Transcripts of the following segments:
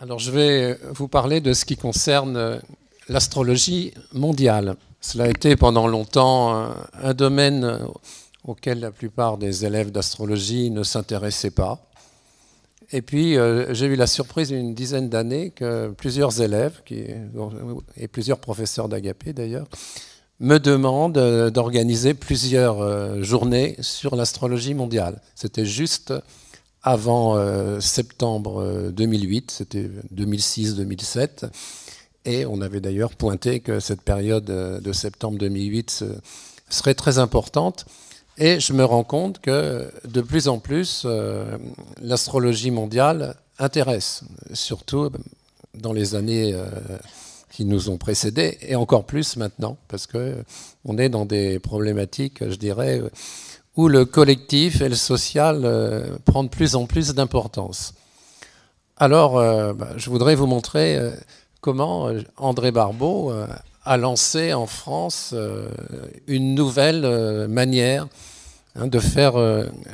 Alors je vais euh, vous parler de ce qui concerne euh, l'astrologie mondiale. Cela a été pendant longtemps euh, un domaine auquel la plupart des élèves d'astrologie ne s'intéressaient pas. Et puis j'ai eu la surprise une dizaine d'années que plusieurs élèves, et plusieurs professeurs d'Agapé d'ailleurs, me demandent d'organiser plusieurs journées sur l'astrologie mondiale. C'était juste avant euh, septembre 2008, euh, c'était 2006-2007. Et on avait d'ailleurs pointé que cette période euh, de septembre 2008 serait très importante. Et je me rends compte que de plus en plus, l'astrologie mondiale intéresse, surtout dans les années qui nous ont précédés, et encore plus maintenant, parce qu'on est dans des problématiques, je dirais, où le collectif et le social euh, prend de plus en plus d'importance. Alors, euh, bah, je voudrais vous montrer euh, comment André Barbeau a lancé en France une nouvelle manière hein, de faire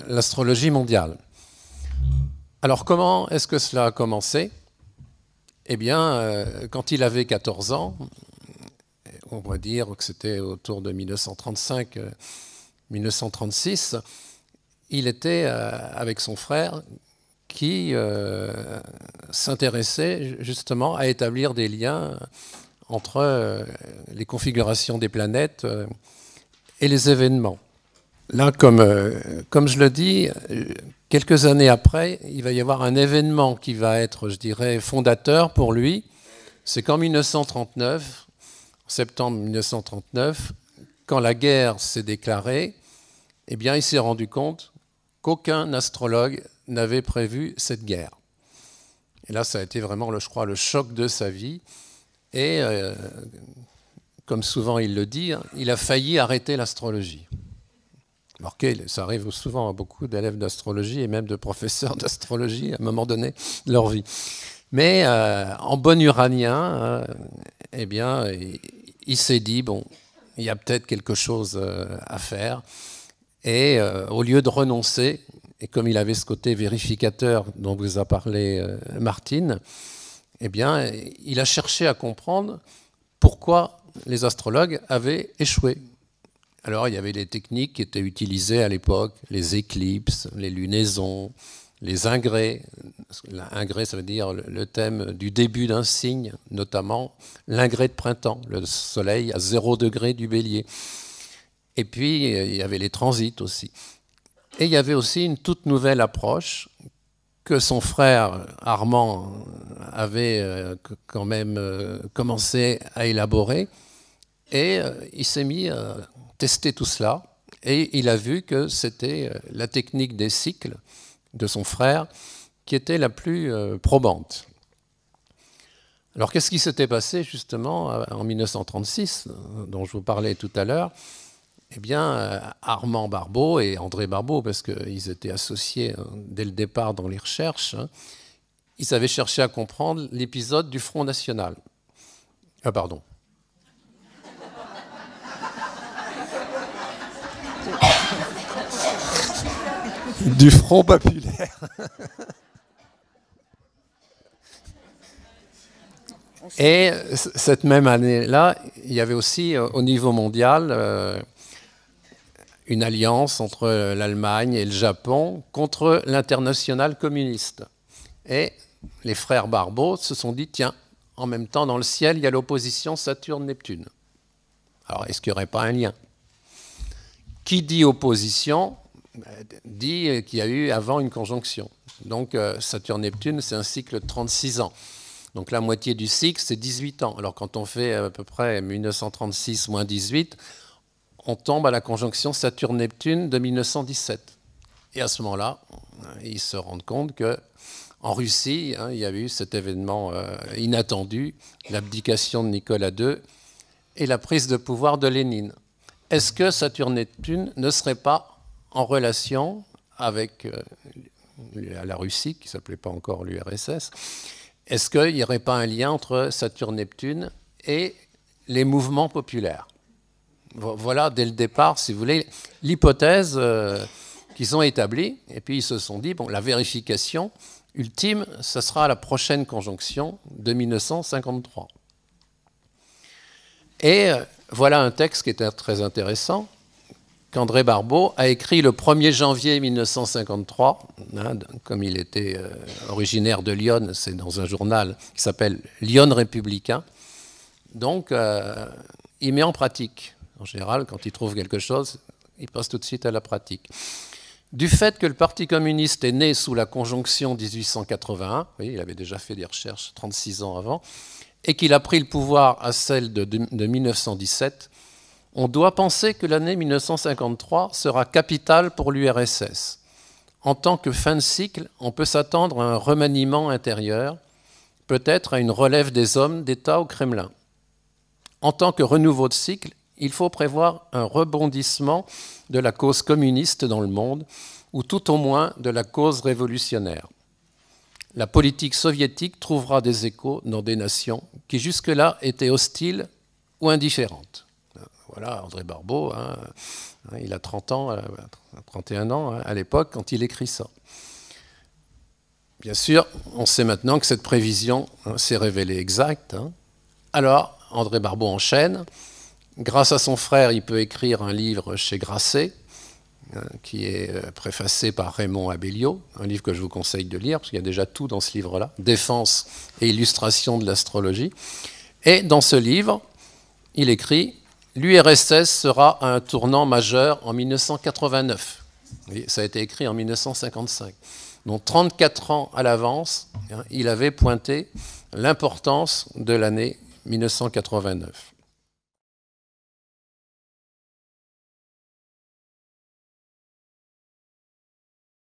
l'astrologie mondiale. Alors, comment est-ce que cela a commencé Eh bien, quand il avait 14 ans, on pourrait dire que c'était autour de 1935 1936, il était euh, avec son frère qui euh, s'intéressait justement à établir des liens euh, entre les configurations des planètes et les événements. Là, comme, comme je le dis, quelques années après, il va y avoir un événement qui va être, je dirais, fondateur pour lui. C'est qu'en 1939, en septembre 1939, quand la guerre s'est déclarée, eh bien, il s'est rendu compte qu'aucun astrologue n'avait prévu cette guerre. Et là, ça a été vraiment, je crois, le choc de sa vie. Et euh, comme souvent il le dit, il a failli arrêter l'astrologie. ça arrive souvent à beaucoup d'élèves d'astrologie et même de professeurs d'astrologie à un moment donné de leur vie. Mais euh, en bon uranien, euh, eh bien, il s'est dit bon, il y a peut-être quelque chose à faire. Et euh, au lieu de renoncer, et comme il avait ce côté vérificateur dont vous a parlé euh, Martine, eh bien, il a cherché à comprendre pourquoi les astrologues avaient échoué. Alors, il y avait des techniques qui étaient utilisées à l'époque, les éclipses, les lunaisons, les ingrés. L'ingré, ça veut dire le thème du début d'un signe, notamment l'ingré de printemps, le soleil à 0 degré du bélier. Et puis, il y avait les transits aussi. Et il y avait aussi une toute nouvelle approche que son frère Armand avait euh, quand même euh, commencé à élaborer. Et euh, il s'est mis à tester tout cela. Et il a vu que c'était la technique des cycles de son frère qui était la plus probante. Alors qu'est-ce qui s'était passé justement en 1936, dont je vous parlais tout à l'heure eh bien, euh, Armand Barbeau et André Barbeau, parce qu'ils étaient associés hein, dès le départ dans les recherches, hein, ils avaient cherché à comprendre l'épisode du Front National. Ah, pardon. du Front Populaire. Et cette même année-là, il y avait aussi euh, au niveau mondial euh, une alliance entre euh, l'Allemagne et le Japon contre l'international communiste. Et les frères Barbeau se sont dit, tiens, en même temps, dans le ciel, il y a l'opposition Saturne-Neptune. Alors, est-ce qu'il n'y aurait pas un lien Qui dit opposition euh, dit qu'il y a eu avant une conjonction. Donc, euh, Saturne-Neptune, c'est un cycle de 36 ans. Donc la moitié du cycle, c'est 18 ans. Alors quand on fait à peu près 1936 18, on tombe à la conjonction Saturne-Neptune de 1917. Et à ce moment-là, ils se rendent compte que en Russie, hein, il y a eu cet événement euh, inattendu, l'abdication de Nicolas II et la prise de pouvoir de Lénine. Est-ce que Saturne-Neptune ne serait pas en relation avec euh, la Russie, qui ne s'appelait pas encore l'URSS Est-ce qu'il n'y aurait pas un lien entre Saturne-Neptune et les mouvements populaires voilà, dès le départ, si vous voulez, l'hypothèse euh, qu'ils ont établie. Et puis ils se sont dit, bon, la vérification ultime, ce sera la prochaine conjonction de 1953. Et euh, voilà un texte qui était très intéressant, qu'André Barbeau a écrit le 1er janvier 1953, hein, comme il était euh, originaire de Lyon, c'est dans un journal qui s'appelle Lyon Républicain. Donc, il met en pratique en général, quand il trouve quelque chose, il passe tout de suite à la pratique. Du fait que le Parti communiste est né sous la conjonction 1881, il avait déjà fait des recherches 36 ans avant, et qu'il a pris le pouvoir à celle de 1917, on doit penser que l'année 1953 sera capitale pour l'URSS. En tant que fin de cycle, on peut s'attendre à un remaniement intérieur, peut-être à une relève des hommes d'État au Kremlin. En tant que renouveau de cycle, il faut prévoir un rebondissement de la cause communiste dans le monde, ou tout au moins de la cause révolutionnaire. La politique soviétique trouvera des échos dans des nations qui jusque-là étaient hostiles ou indifférentes. Voilà André Barbeau, hein, hein, il a 30 ans, 31 euh, ans hein, à l'époque quand il écrit ça. Bien sûr, on sait maintenant que cette prévision s'est révélée exacte. Alors, André Barbeau enchaîne. Grâce à son frère, il peut écrire un livre chez Grasset, euh, qui est euh, préfacé par Raymond Abellio, un livre que je vous conseille de lire, parce qu'il y a déjà tout dans ce livre-là, Défense et illustration de l'astrologie. Et dans ce livre, il écrit L'URSS sera un tournant majeur en 1989. ça a été écrit en 1955. Donc 34 ans à l'avance, hein, il avait pointé l'importance de l'année 1989.